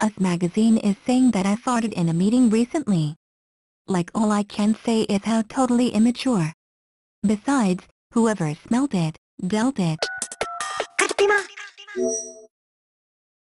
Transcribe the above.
Us magazine is saying that I farted in a meeting recently. Like all I can say is how totally immature. Besides, whoever smelled it, dealt it.